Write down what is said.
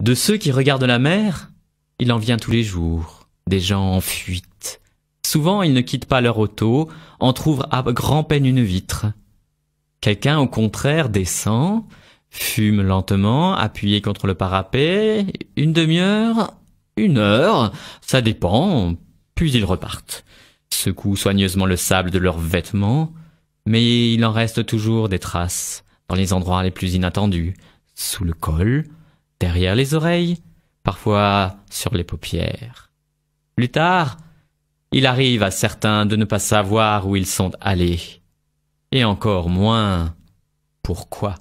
De ceux qui regardent la mer, il en vient tous les jours, des gens en fuite. Souvent, ils ne quittent pas leur auto, en trouvent à grand peine une vitre. Quelqu'un, au contraire, descend, fume lentement, appuyé contre le parapet, une demi-heure, une heure, ça dépend, puis ils repartent, secouent soigneusement le sable de leurs vêtements, mais il en reste toujours des traces, dans les endroits les plus inattendus, sous le col, derrière les oreilles, parfois sur les paupières. Plus tard, il arrive à certains de ne pas savoir où ils sont allés, et encore moins pourquoi.